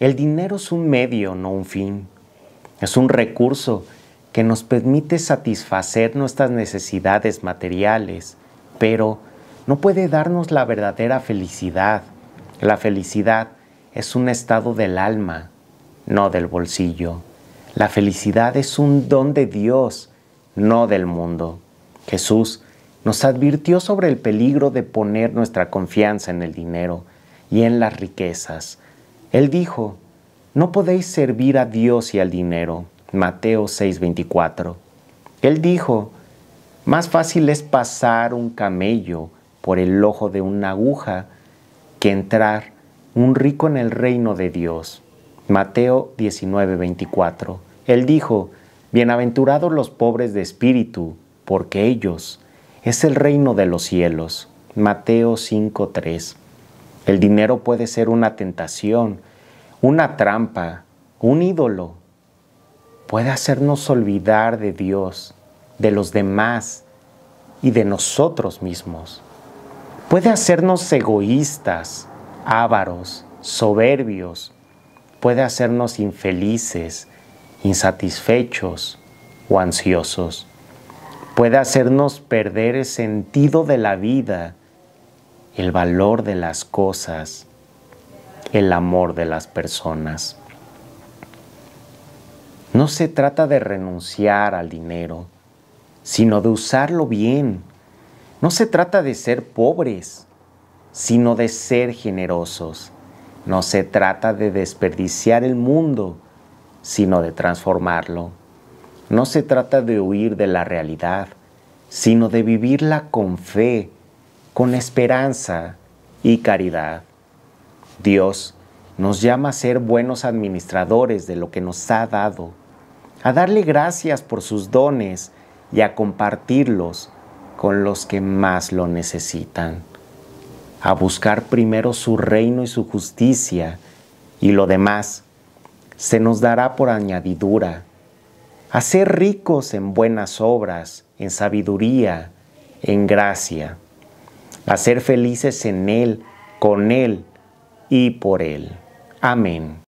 El dinero es un medio, no un fin. Es un recurso que nos permite satisfacer nuestras necesidades materiales, pero no puede darnos la verdadera felicidad. La felicidad es un estado del alma, no del bolsillo. La felicidad es un don de Dios, no del mundo. Jesús nos advirtió sobre el peligro de poner nuestra confianza en el dinero y en las riquezas, él dijo, no podéis servir a Dios y al dinero. Mateo 6:24. Él dijo, más fácil es pasar un camello por el ojo de una aguja que entrar un rico en el reino de Dios. Mateo 19:24. Él dijo, Bienaventurados los pobres de espíritu, porque ellos es el reino de los cielos. Mateo 5:3. El dinero puede ser una tentación, una trampa, un ídolo. Puede hacernos olvidar de Dios, de los demás y de nosotros mismos. Puede hacernos egoístas, ávaros, soberbios. Puede hacernos infelices, insatisfechos o ansiosos. Puede hacernos perder el sentido de la vida el valor de las cosas, el amor de las personas. No se trata de renunciar al dinero, sino de usarlo bien. No se trata de ser pobres, sino de ser generosos. No se trata de desperdiciar el mundo, sino de transformarlo. No se trata de huir de la realidad, sino de vivirla con fe con esperanza y caridad. Dios nos llama a ser buenos administradores de lo que nos ha dado, a darle gracias por sus dones y a compartirlos con los que más lo necesitan, a buscar primero su reino y su justicia y lo demás se nos dará por añadidura, a ser ricos en buenas obras, en sabiduría, en gracia a ser felices en Él, con Él y por Él. Amén.